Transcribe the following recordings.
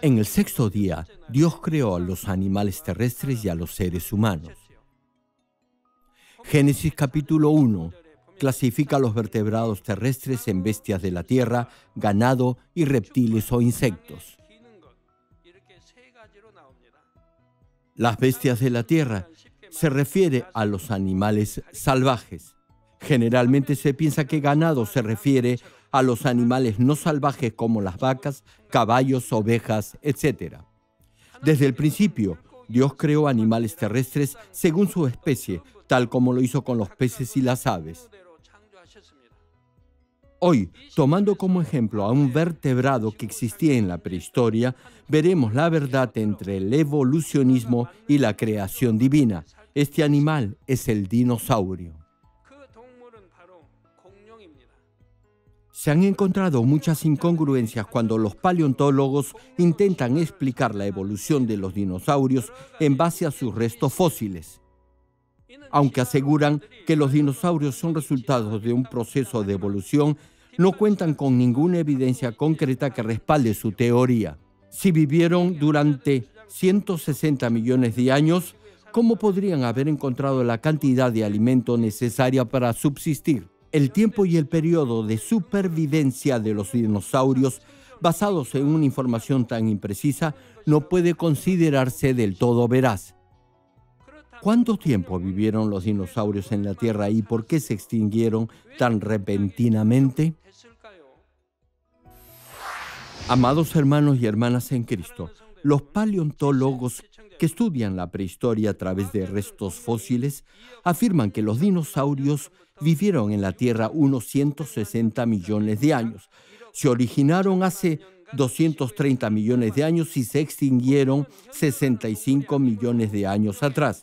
En el sexto día, Dios creó a los animales terrestres y a los seres humanos. Génesis capítulo 1 clasifica a los vertebrados terrestres en bestias de la tierra, ganado y reptiles o insectos. Las bestias de la tierra se refiere a los animales salvajes. Generalmente se piensa que ganado se refiere a a los animales no salvajes como las vacas, caballos, ovejas, etc. Desde el principio, Dios creó animales terrestres según su especie, tal como lo hizo con los peces y las aves. Hoy, tomando como ejemplo a un vertebrado que existía en la prehistoria, veremos la verdad entre el evolucionismo y la creación divina. Este animal es el dinosaurio. Se han encontrado muchas incongruencias cuando los paleontólogos intentan explicar la evolución de los dinosaurios en base a sus restos fósiles. Aunque aseguran que los dinosaurios son resultados de un proceso de evolución, no cuentan con ninguna evidencia concreta que respalde su teoría. Si vivieron durante 160 millones de años, ¿cómo podrían haber encontrado la cantidad de alimento necesaria para subsistir? el tiempo y el periodo de supervivencia de los dinosaurios basados en una información tan imprecisa no puede considerarse del todo veraz. ¿Cuánto tiempo vivieron los dinosaurios en la Tierra y por qué se extinguieron tan repentinamente? Amados hermanos y hermanas en Cristo, los paleontólogos que estudian la prehistoria a través de restos fósiles afirman que los dinosaurios vivieron en la Tierra unos 160 millones de años. Se originaron hace 230 millones de años y se extinguieron 65 millones de años atrás.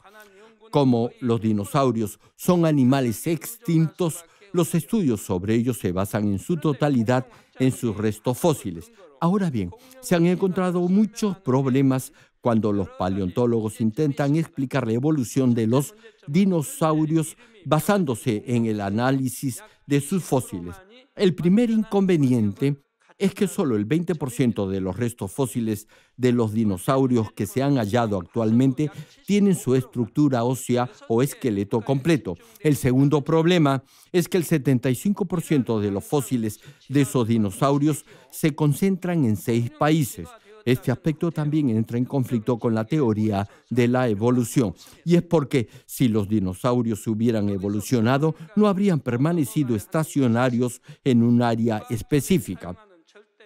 Como los dinosaurios son animales extintos, los estudios sobre ellos se basan en su totalidad en sus restos fósiles. Ahora bien, se han encontrado muchos problemas cuando los paleontólogos intentan explicar la evolución de los dinosaurios basándose en el análisis de sus fósiles. El primer inconveniente es que solo el 20% de los restos fósiles de los dinosaurios que se han hallado actualmente tienen su estructura ósea o esqueleto completo. El segundo problema es que el 75% de los fósiles de esos dinosaurios se concentran en seis países. Este aspecto también entra en conflicto con la teoría de la evolución. Y es porque si los dinosaurios hubieran evolucionado, no habrían permanecido estacionarios en un área específica.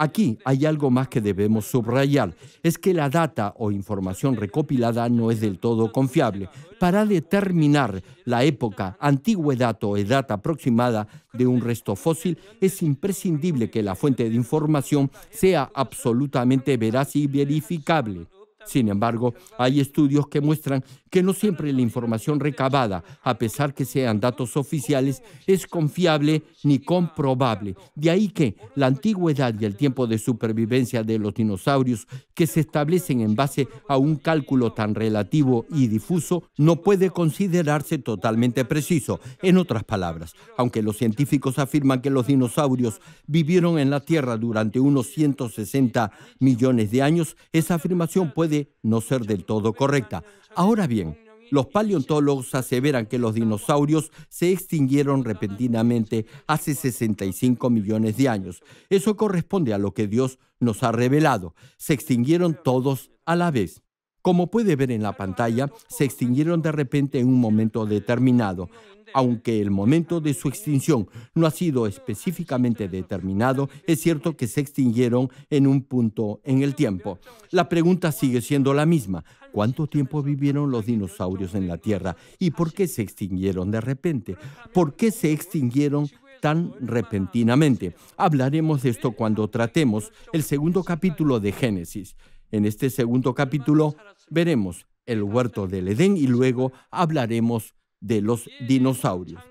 Aquí hay algo más que debemos subrayar, es que la data o información recopilada no es del todo confiable para determinar la época, antigüedad o edad aproximada de un resto fósil, es imprescindible que la fuente de información sea absolutamente veraz y verificable. Sin embargo, hay estudios que muestran que no siempre la información recabada, a pesar que sean datos oficiales, es confiable ni comprobable. De ahí que la antigüedad y el tiempo de supervivencia de los dinosaurios, que se establecen en base a un cálculo tan relativo y difuso, no puede considerarse totalmente preciso. En otras palabras, aunque los científicos afirman que los dinosaurios vivieron en la Tierra durante unos 160 millones de años, esa afirmación puede no ser del todo correcta. Ahora bien, los paleontólogos aseveran que los dinosaurios se extinguieron repentinamente hace 65 millones de años. Eso corresponde a lo que Dios nos ha revelado. Se extinguieron todos a la vez. Como puede ver en la pantalla, se extinguieron de repente en un momento determinado. Aunque el momento de su extinción no ha sido específicamente determinado, es cierto que se extinguieron en un punto en el tiempo. La pregunta sigue siendo la misma. ¿Cuánto tiempo vivieron los dinosaurios en la Tierra? ¿Y por qué se extinguieron de repente? ¿Por qué se extinguieron tan repentinamente? Hablaremos de esto cuando tratemos el segundo capítulo de Génesis. En este segundo capítulo Veremos el huerto del Edén y luego hablaremos de los dinosaurios.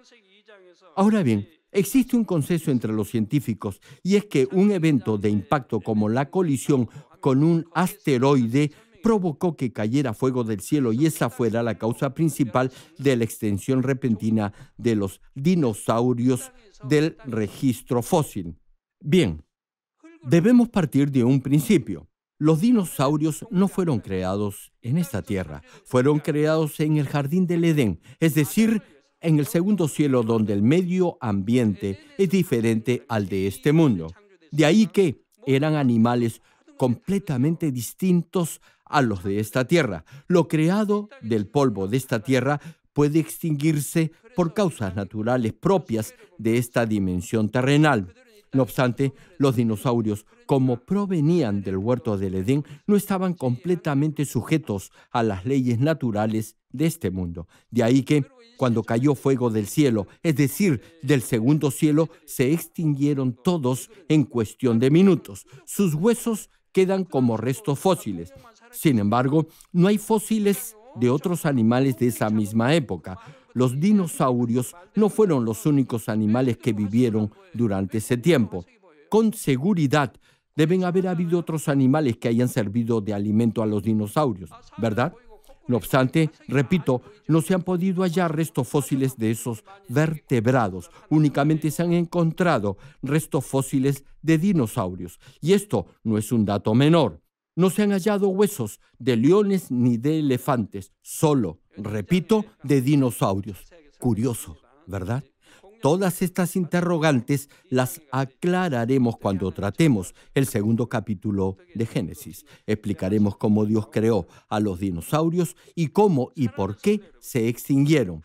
Ahora bien, existe un consenso entre los científicos y es que un evento de impacto como la colisión con un asteroide provocó que cayera fuego del cielo y esa fuera la causa principal de la extensión repentina de los dinosaurios del registro fósil. Bien, debemos partir de un principio. Los dinosaurios no fueron creados en esta tierra, fueron creados en el jardín del Edén, es decir, en el segundo cielo donde el medio ambiente es diferente al de este mundo. De ahí que eran animales completamente distintos a los de esta tierra. Lo creado del polvo de esta tierra puede extinguirse por causas naturales propias de esta dimensión terrenal. No obstante, los dinosaurios, como provenían del huerto del Edén, no estaban completamente sujetos a las leyes naturales de este mundo. De ahí que, cuando cayó fuego del cielo, es decir, del segundo cielo, se extinguieron todos en cuestión de minutos. Sus huesos quedan como restos fósiles. Sin embargo, no hay fósiles de otros animales de esa misma época los dinosaurios no fueron los únicos animales que vivieron durante ese tiempo. Con seguridad, deben haber habido otros animales que hayan servido de alimento a los dinosaurios, ¿verdad? No obstante, repito, no se han podido hallar restos fósiles de esos vertebrados, únicamente se han encontrado restos fósiles de dinosaurios. Y esto no es un dato menor. No se han hallado huesos de leones ni de elefantes, solo repito, de dinosaurios. Curioso, ¿verdad? Todas estas interrogantes las aclararemos cuando tratemos el segundo capítulo de Génesis. Explicaremos cómo Dios creó a los dinosaurios y cómo y por qué se extinguieron.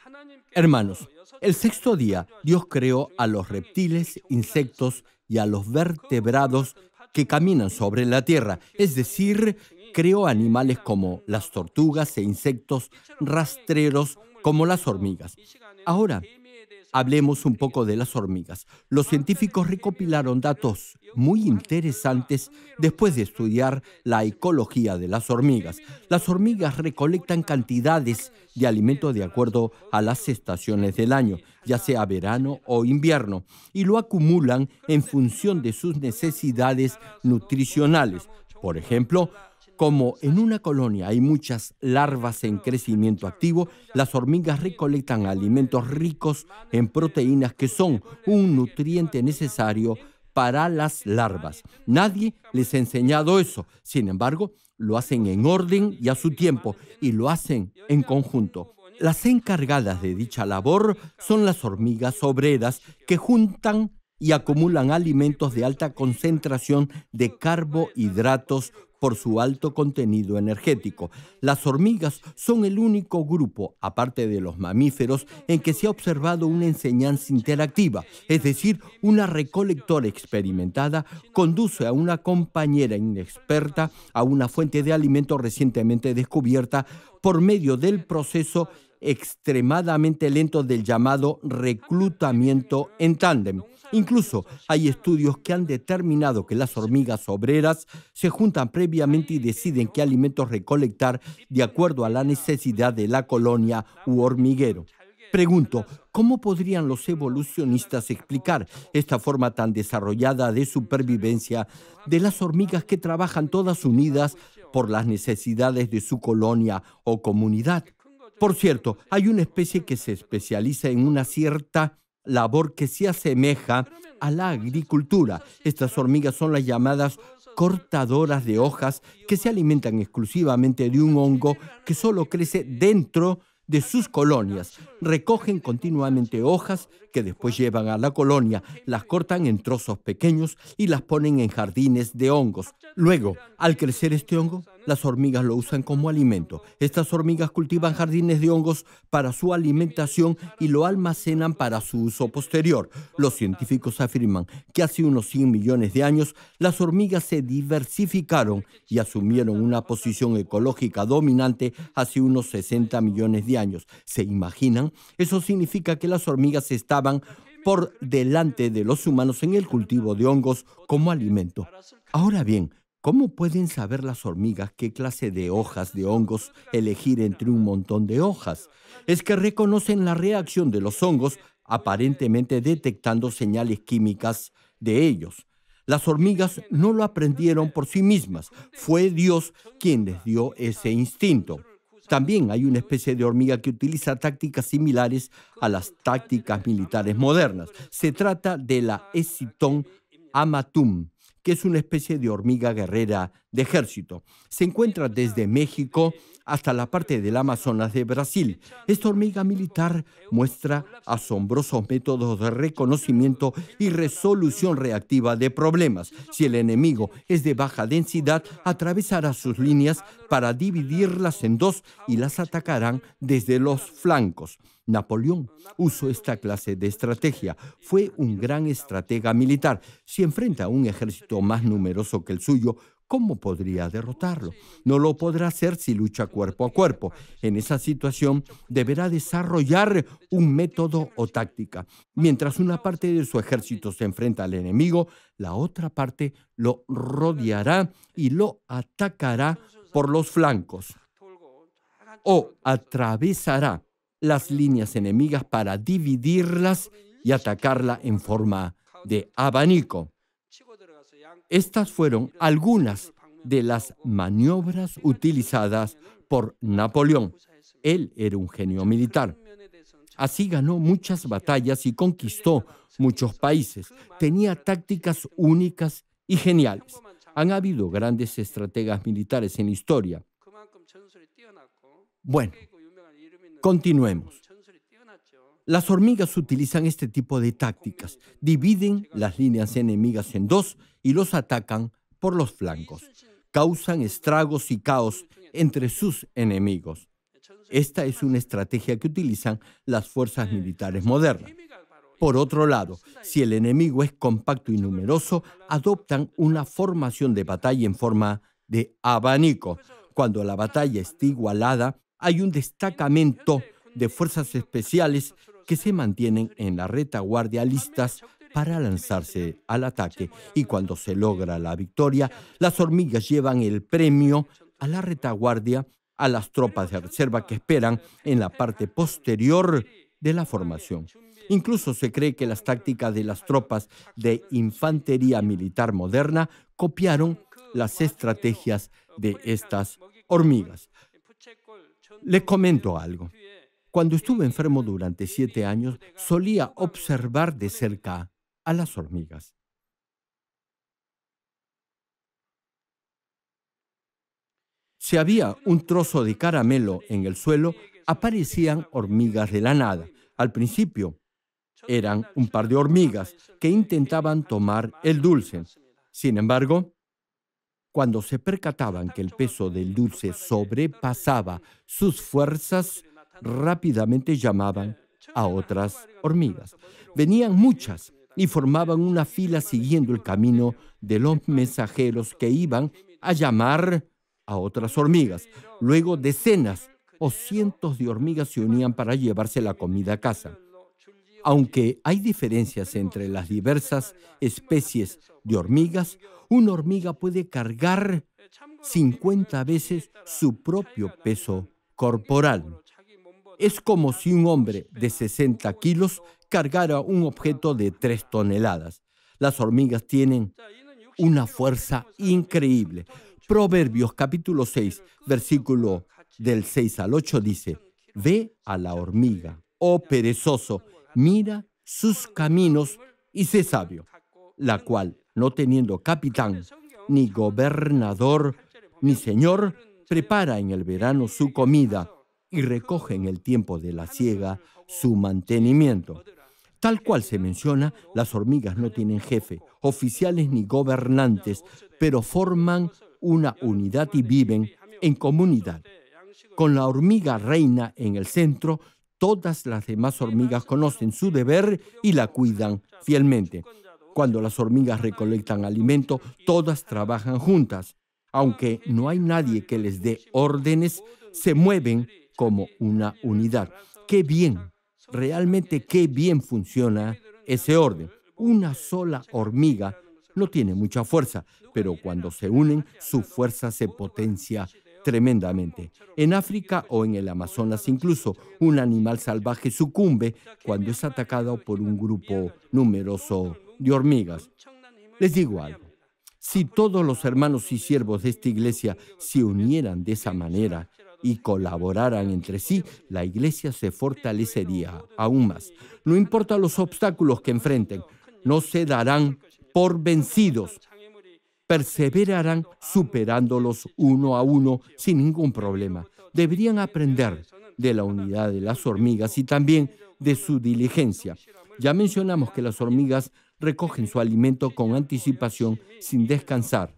Hermanos, el sexto día Dios creó a los reptiles, insectos y a los vertebrados que caminan sobre la tierra, es decir, creó animales como las tortugas e insectos rastreros como las hormigas. Ahora, hablemos un poco de las hormigas. Los científicos recopilaron datos muy interesantes después de estudiar la ecología de las hormigas. Las hormigas recolectan cantidades de alimento de acuerdo a las estaciones del año, ya sea verano o invierno, y lo acumulan en función de sus necesidades nutricionales. Por ejemplo, como en una colonia hay muchas larvas en crecimiento activo, las hormigas recolectan alimentos ricos en proteínas que son un nutriente necesario para las larvas. Nadie les ha enseñado eso. Sin embargo, lo hacen en orden y a su tiempo, y lo hacen en conjunto. Las encargadas de dicha labor son las hormigas obreras que juntan y acumulan alimentos de alta concentración de carbohidratos por su alto contenido energético. Las hormigas son el único grupo, aparte de los mamíferos, en que se ha observado una enseñanza interactiva, es decir, una recolectora experimentada conduce a una compañera inexperta a una fuente de alimento recientemente descubierta por medio del proceso extremadamente lento del llamado reclutamiento en tándem. Incluso hay estudios que han determinado que las hormigas obreras se juntan previamente y deciden qué alimentos recolectar de acuerdo a la necesidad de la colonia u hormiguero. Pregunto, ¿cómo podrían los evolucionistas explicar esta forma tan desarrollada de supervivencia de las hormigas que trabajan todas unidas por las necesidades de su colonia o comunidad? Por cierto, hay una especie que se especializa en una cierta labor que se asemeja a la agricultura. Estas hormigas son las llamadas cortadoras de hojas que se alimentan exclusivamente de un hongo que solo crece dentro de sus colonias. Recogen continuamente hojas que después llevan a la colonia, las cortan en trozos pequeños y las ponen en jardines de hongos. Luego, al crecer este hongo, las hormigas lo usan como alimento. Estas hormigas cultivan jardines de hongos para su alimentación y lo almacenan para su uso posterior. Los científicos afirman que hace unos 100 millones de años las hormigas se diversificaron y asumieron una posición ecológica dominante hace unos 60 millones de años. ¿Se imaginan? Eso significa que las hormigas estaban por delante de los humanos en el cultivo de hongos como alimento. Ahora bien, ¿Cómo pueden saber las hormigas qué clase de hojas de hongos elegir entre un montón de hojas? Es que reconocen la reacción de los hongos aparentemente detectando señales químicas de ellos. Las hormigas no lo aprendieron por sí mismas, fue Dios quien les dio ese instinto. También hay una especie de hormiga que utiliza tácticas similares a las tácticas militares modernas. Se trata de la escitón amatum, que es una especie de hormiga guerrera de ejército. Se encuentra desde México hasta la parte del Amazonas de Brasil. Esta hormiga militar muestra asombrosos métodos de reconocimiento y resolución reactiva de problemas. Si el enemigo es de baja densidad, atravesará sus líneas para dividirlas en dos y las atacarán desde los flancos. Napoleón usó esta clase de estrategia. Fue un gran estratega militar. Si enfrenta a un ejército más numeroso que el suyo, ¿cómo podría derrotarlo? No lo podrá hacer si lucha cuerpo a cuerpo. En esa situación deberá desarrollar un método o táctica. Mientras una parte de su ejército se enfrenta al enemigo, la otra parte lo rodeará y lo atacará por los flancos o atravesará las líneas enemigas para dividirlas y atacarla en forma de abanico. Estas fueron algunas de las maniobras utilizadas por Napoleón. Él era un genio militar. Así ganó muchas batallas y conquistó muchos países. Tenía tácticas únicas y geniales. Han habido grandes estrategas militares en historia. Bueno, Continuemos. Las hormigas utilizan este tipo de tácticas. Dividen las líneas enemigas en dos y los atacan por los flancos. Causan estragos y caos entre sus enemigos. Esta es una estrategia que utilizan las fuerzas militares modernas. Por otro lado, si el enemigo es compacto y numeroso, adoptan una formación de batalla en forma de abanico. Cuando la batalla está igualada, hay un destacamento de fuerzas especiales que se mantienen en la retaguardia listas para lanzarse al ataque y cuando se logra la victoria, las hormigas llevan el premio a la retaguardia, a las tropas de reserva que esperan en la parte posterior de la formación. Incluso se cree que las tácticas de las tropas de infantería militar moderna copiaron las estrategias de estas hormigas. Les comento algo. Cuando estuve enfermo durante siete años, solía observar de cerca a las hormigas. Si había un trozo de caramelo en el suelo, aparecían hormigas de la nada. Al principio eran un par de hormigas que intentaban tomar el dulce. Sin embargo, cuando se percataban que el peso del dulce sobrepasaba sus fuerzas, rápidamente llamaban a otras hormigas. Venían muchas y formaban una fila siguiendo el camino de los mensajeros que iban a llamar a otras hormigas. Luego decenas o cientos de hormigas se unían para llevarse la comida a casa. Aunque hay diferencias entre las diversas especies de hormigas, una hormiga puede cargar 50 veces su propio peso corporal. Es como si un hombre de 60 kilos cargara un objeto de 3 toneladas. Las hormigas tienen una fuerza increíble. Proverbios capítulo 6, versículo del 6 al 8 dice, Ve a la hormiga, oh perezoso, mira sus caminos y sé sabio, la cual, no teniendo capitán, ni gobernador, ni señor, prepara en el verano su comida y recoge en el tiempo de la siega su mantenimiento. Tal cual se menciona, las hormigas no tienen jefe, oficiales ni gobernantes, pero forman una unidad y viven en comunidad. Con la hormiga reina en el centro, todas las demás hormigas conocen su deber y la cuidan fielmente. Cuando las hormigas recolectan alimento, todas trabajan juntas. Aunque no hay nadie que les dé órdenes, se mueven como una unidad. Qué bien, realmente qué bien funciona ese orden. Una sola hormiga no tiene mucha fuerza, pero cuando se unen, su fuerza se potencia tremendamente. En África o en el Amazonas incluso, un animal salvaje sucumbe cuando es atacado por un grupo numeroso de hormigas. Les digo algo, si todos los hermanos y siervos de esta iglesia se unieran de esa manera y colaboraran entre sí, la iglesia se fortalecería aún más. No importa los obstáculos que enfrenten, no se darán por vencidos perseverarán superándolos uno a uno sin ningún problema. Deberían aprender de la unidad de las hormigas y también de su diligencia. Ya mencionamos que las hormigas recogen su alimento con anticipación sin descansar.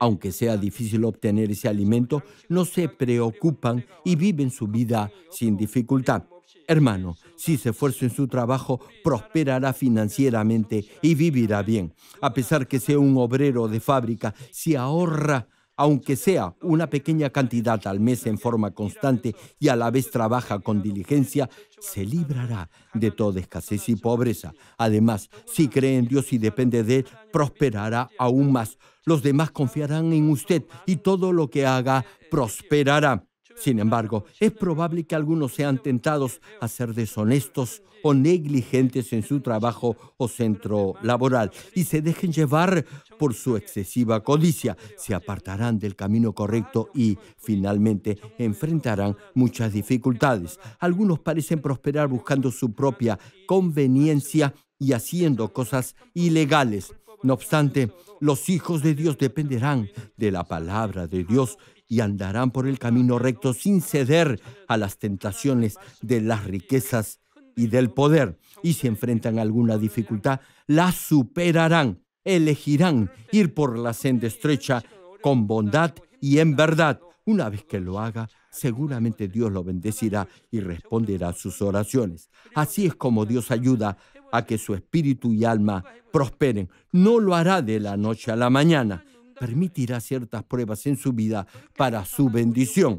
Aunque sea difícil obtener ese alimento, no se preocupan y viven su vida sin dificultad. Hermano, si se esfuerza en su trabajo, prosperará financieramente y vivirá bien. A pesar que sea un obrero de fábrica, si ahorra, aunque sea una pequeña cantidad al mes en forma constante y a la vez trabaja con diligencia, se librará de toda escasez y pobreza. Además, si cree en Dios y depende de Él, prosperará aún más. Los demás confiarán en usted y todo lo que haga prosperará. Sin embargo, es probable que algunos sean tentados a ser deshonestos o negligentes en su trabajo o centro laboral y se dejen llevar por su excesiva codicia. Se apartarán del camino correcto y finalmente enfrentarán muchas dificultades. Algunos parecen prosperar buscando su propia conveniencia y haciendo cosas ilegales. No obstante, los hijos de Dios dependerán de la palabra de Dios y andarán por el camino recto sin ceder a las tentaciones de las riquezas y del poder. Y si enfrentan alguna dificultad, la superarán, elegirán ir por la senda estrecha con bondad y en verdad. Una vez que lo haga, seguramente Dios lo bendecirá y responderá a sus oraciones. Así es como Dios ayuda a que su espíritu y alma prosperen. No lo hará de la noche a la mañana permitirá ciertas pruebas en su vida para su bendición.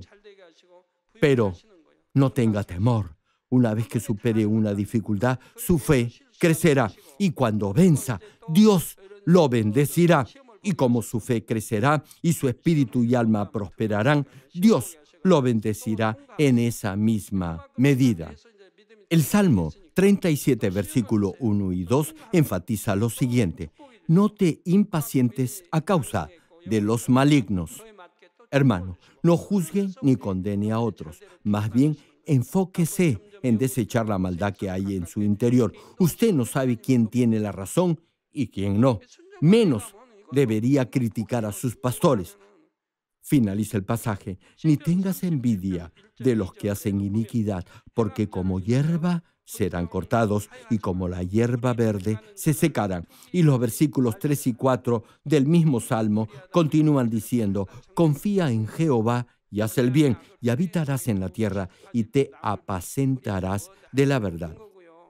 Pero no tenga temor. Una vez que supere una dificultad, su fe crecerá. Y cuando venza, Dios lo bendecirá. Y como su fe crecerá y su espíritu y alma prosperarán, Dios lo bendecirá en esa misma medida. El Salmo 37, versículo 1 y 2 enfatiza lo siguiente no te impacientes a causa de los malignos. Hermano, no juzgue ni condene a otros, más bien enfóquese en desechar la maldad que hay en su interior. Usted no sabe quién tiene la razón y quién no. Menos debería criticar a sus pastores. Finaliza el pasaje, ni tengas envidia de los que hacen iniquidad, porque como hierba serán cortados y como la hierba verde se secarán. Y los versículos 3 y 4 del mismo Salmo continúan diciendo, confía en Jehová y haz el bien y habitarás en la tierra y te apacentarás de la verdad.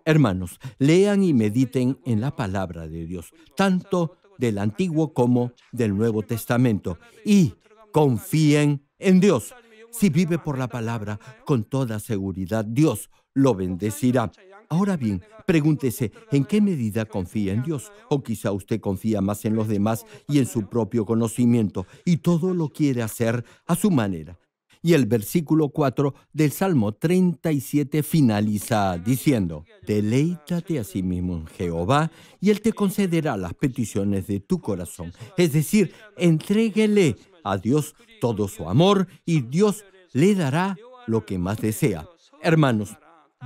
Hermanos, lean y mediten en la palabra de Dios, tanto del Antiguo como del Nuevo Testamento, y confíen en Dios. Si vive por la palabra, con toda seguridad Dios lo bendecirá. Ahora bien, pregúntese, ¿en qué medida confía en Dios? O quizá usted confía más en los demás y en su propio conocimiento, y todo lo quiere hacer a su manera. Y el versículo 4 del Salmo 37 finaliza diciendo, deleítate a sí mismo en Jehová y Él te concederá las peticiones de tu corazón. Es decir, entréguele a Dios todo su amor y Dios le dará lo que más desea. Hermanos,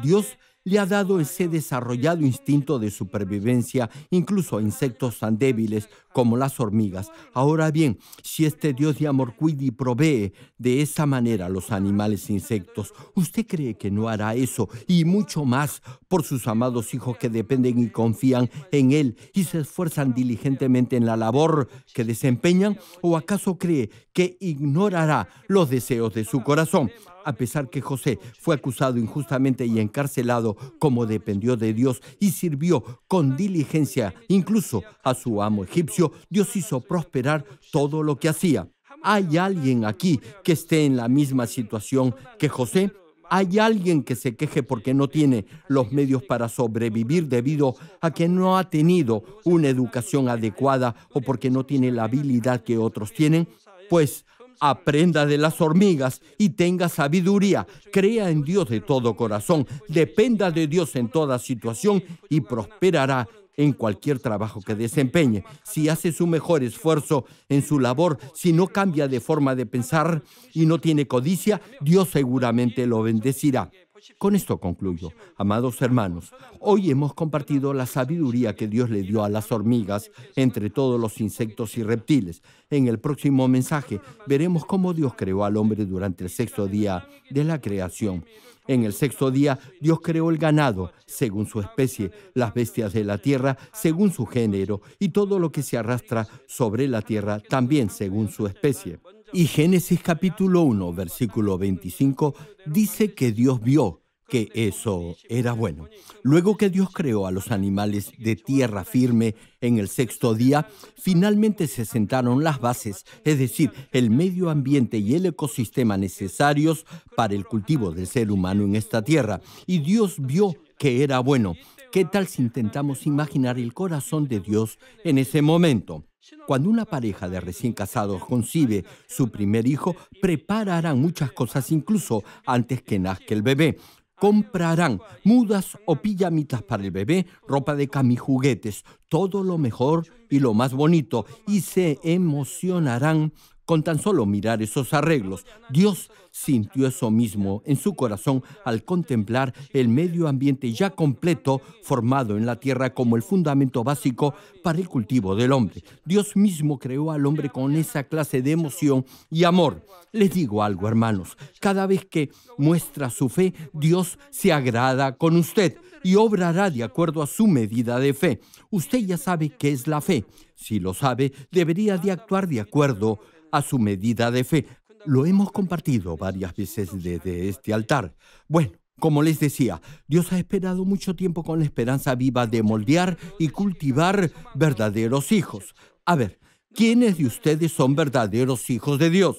Dios le ha dado ese desarrollado instinto de supervivencia incluso a insectos tan débiles como las hormigas. Ahora bien, si este Dios de amor cuida y provee de esa manera a los animales e insectos, ¿usted cree que no hará eso y mucho más por sus amados hijos que dependen y confían en Él y se esfuerzan diligentemente en la labor que desempeñan? ¿O acaso cree que ignorará los deseos de su corazón? A pesar que José fue acusado injustamente y encarcelado como dependió de Dios y sirvió con diligencia incluso a su amo egipcio, Dios hizo prosperar todo lo que hacía. ¿Hay alguien aquí que esté en la misma situación que José? Hay alguien que se queje porque no tiene los medios para sobrevivir debido a que no ha tenido una educación adecuada o porque no tiene la habilidad que otros tienen. Pues aprenda de las hormigas y tenga sabiduría. Crea en Dios de todo corazón, dependa de Dios en toda situación y prosperará en cualquier trabajo que desempeñe. Si hace su mejor esfuerzo en su labor, si no cambia de forma de pensar y no tiene codicia, Dios seguramente lo bendecirá. Con esto concluyo. Amados hermanos, hoy hemos compartido la sabiduría que Dios le dio a las hormigas entre todos los insectos y reptiles. En el próximo mensaje veremos cómo Dios creó al hombre durante el sexto día de la creación. En el sexto día Dios creó el ganado según su especie, las bestias de la tierra según su género y todo lo que se arrastra sobre la tierra también según su especie. Y Génesis capítulo 1, versículo 25, dice que Dios vio que eso era bueno. Luego que Dios creó a los animales de tierra firme en el sexto día, finalmente se sentaron las bases, es decir, el medio ambiente y el ecosistema necesarios para el cultivo del ser humano en esta tierra. Y Dios vio que era bueno. ¿Qué tal si intentamos imaginar el corazón de Dios en ese momento? Cuando una pareja de recién casados concibe su primer hijo, prepararán muchas cosas incluso antes que nazca el bebé. Comprarán mudas o pijamitas para el bebé, ropa de cami, juguetes, todo lo mejor y lo más bonito, y se emocionarán con tan solo mirar esos arreglos, Dios sintió eso mismo en su corazón al contemplar el medio ambiente ya completo formado en la tierra como el fundamento básico para el cultivo del hombre. Dios mismo creó al hombre con esa clase de emoción y amor. Les digo algo, hermanos, cada vez que muestra su fe, Dios se agrada con usted y obrará de acuerdo a su medida de fe. Usted ya sabe qué es la fe. Si lo sabe, debería de actuar de acuerdo a su medida de fe. Lo hemos compartido varias veces desde este altar. Bueno, como les decía, Dios ha esperado mucho tiempo con la esperanza viva de moldear y cultivar verdaderos hijos. A ver, ¿quiénes de ustedes son verdaderos hijos de Dios?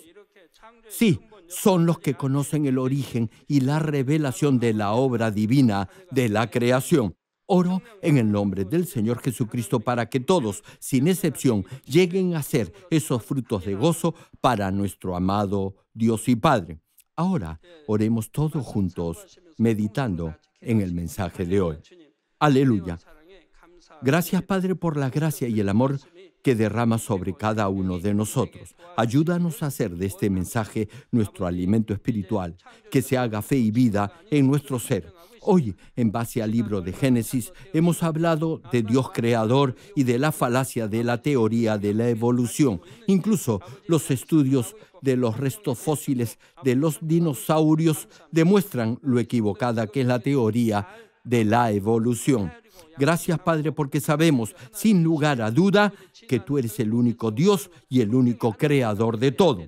Sí, son los que conocen el origen y la revelación de la obra divina de la creación. Oro en el nombre del Señor Jesucristo para que todos, sin excepción, lleguen a ser esos frutos de gozo para nuestro amado Dios y Padre. Ahora oremos todos juntos, meditando en el mensaje de hoy. Aleluya. Gracias Padre por la gracia y el amor que derrama sobre cada uno de nosotros. Ayúdanos a hacer de este mensaje nuestro alimento espiritual, que se haga fe y vida en nuestro ser Hoy, en base al libro de Génesis, hemos hablado de Dios creador y de la falacia de la teoría de la evolución. Incluso los estudios de los restos fósiles de los dinosaurios demuestran lo equivocada que es la teoría de la evolución. Gracias Padre porque sabemos sin lugar a duda que tú eres el único Dios y el único creador de todo.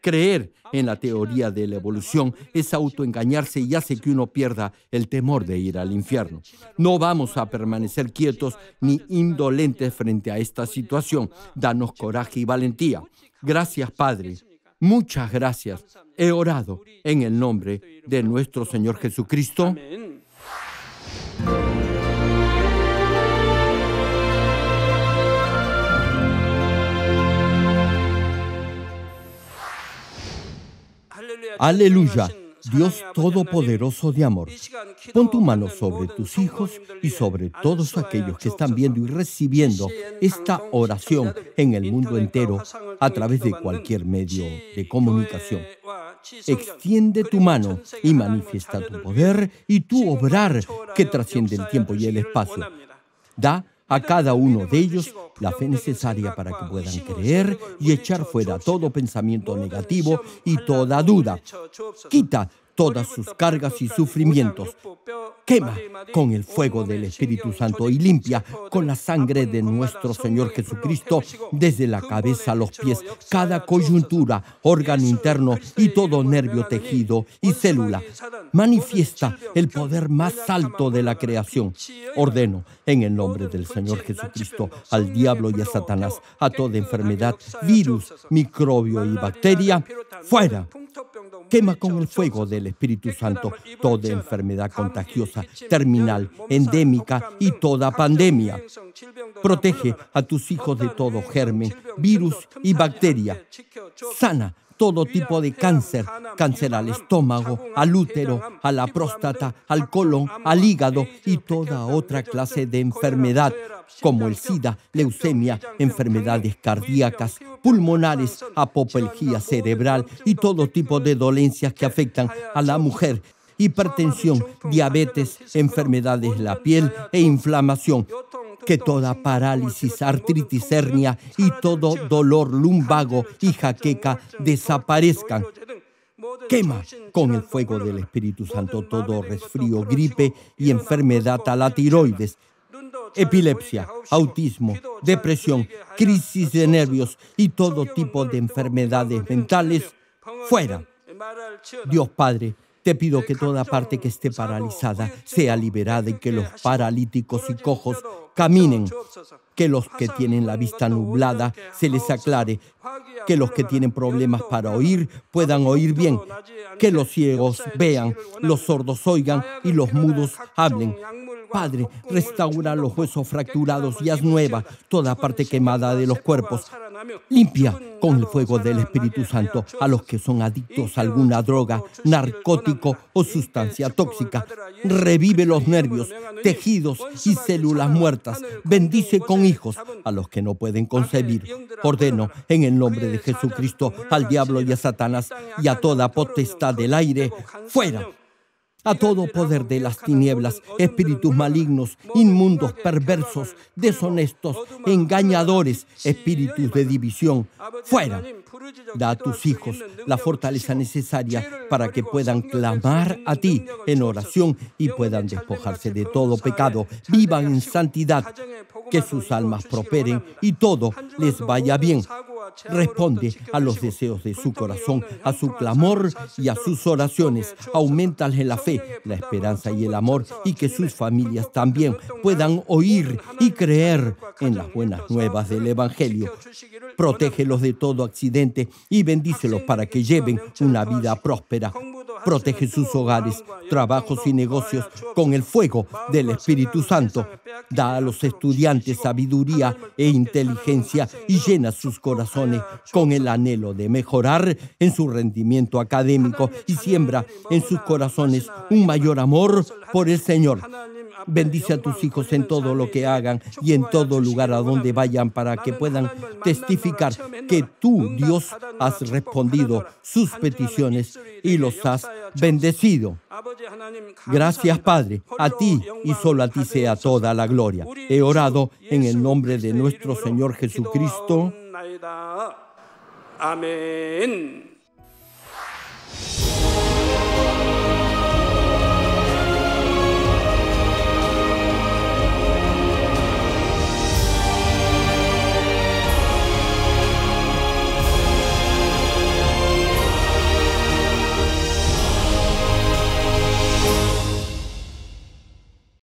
Creer en la teoría de la evolución es autoengañarse y hace que uno pierda el temor de ir al infierno. No vamos a permanecer quietos ni indolentes frente a esta situación. Danos coraje y valentía. Gracias, Padre. Muchas gracias. He orado en el nombre de nuestro Señor Jesucristo. Amén. Aleluya. Dios Todopoderoso de amor, pon tu mano sobre tus hijos y sobre todos aquellos que están viendo y recibiendo esta oración en el mundo entero a través de cualquier medio de comunicación. Extiende tu mano y manifiesta tu poder y tu obrar que trasciende el tiempo y el espacio. Da a cada uno de ellos la fe necesaria para que puedan creer y echar fuera todo pensamiento negativo y toda duda. Quita todas sus cargas y sufrimientos. Quema con el fuego del Espíritu Santo y limpia con la sangre de nuestro Señor Jesucristo desde la cabeza a los pies, cada coyuntura, órgano interno y todo nervio, tejido y célula. Manifiesta el poder más alto de la creación. Ordeno en el nombre del Señor Jesucristo al diablo y a Satanás, a toda enfermedad, virus, microbio y bacteria, fuera quema con el fuego del Espíritu Santo toda enfermedad contagiosa, terminal, endémica y toda pandemia. Protege a tus hijos de todo germen, virus y bacteria. Sana todo tipo de cáncer, cáncer al estómago, al útero, a la próstata, al colon, al hígado eh, y eh, toda otra clase de enfermedad como el SIDA, leucemia, enfermedades cardíacas, pulmonares, apoplejía cerebral y todo tipo de dolencias que eh, afectan a la mujer hipertensión, diabetes, enfermedades de la piel e inflamación que toda parálisis, artritis, hernia y todo dolor lumbago y jaqueca desaparezcan. Quema con el fuego del Espíritu Santo todo resfrío, gripe y enfermedad a la tiroides, epilepsia, autismo, depresión, crisis de nervios y todo tipo de enfermedades mentales. Fuera. Dios Padre, te pido que toda parte que esté paralizada sea liberada y que los paralíticos y cojos caminen, que los que tienen la vista nublada se les aclare, que los que tienen problemas para oír puedan oír bien, que los ciegos vean, los sordos oigan y los mudos hablen. Padre, restaura los huesos fracturados y haz nueva toda parte quemada de los cuerpos. Limpia con el fuego del Espíritu Santo a los que son adictos a alguna droga, narcótico o sustancia tóxica. Revive los nervios, tejidos y células muertas. Bendice con hijos a los que no pueden concebir. Ordeno en el nombre de Jesucristo al diablo y a Satanás y a toda potestad del aire, fuera a todo poder de las tinieblas, espíritus malignos, inmundos, perversos, deshonestos, engañadores, espíritus de división. Fuera. Da a tus hijos la fortaleza necesaria para que puedan clamar a ti en oración y puedan despojarse de todo pecado, vivan en santidad, que sus almas prosperen y todo les vaya bien. Responde a los deseos de su corazón, a su clamor y a sus oraciones. en la fe la esperanza y el amor y que sus familias también puedan oír y creer en las buenas nuevas del Evangelio. Protégelos de todo accidente y bendícelos para que lleven una vida próspera protege sus hogares, trabajos y negocios con el fuego del Espíritu Santo. Da a los estudiantes sabiduría e inteligencia y llena sus corazones con el anhelo de mejorar en su rendimiento académico y siembra en sus corazones un mayor amor por el Señor. Bendice a tus hijos en todo lo que hagan y en todo lugar a donde vayan para que puedan testificar que tú, Dios, has respondido sus peticiones y los has bendecido. Gracias, Padre, a ti y solo a ti sea toda la gloria. He orado en el nombre de nuestro Señor Jesucristo. Amén.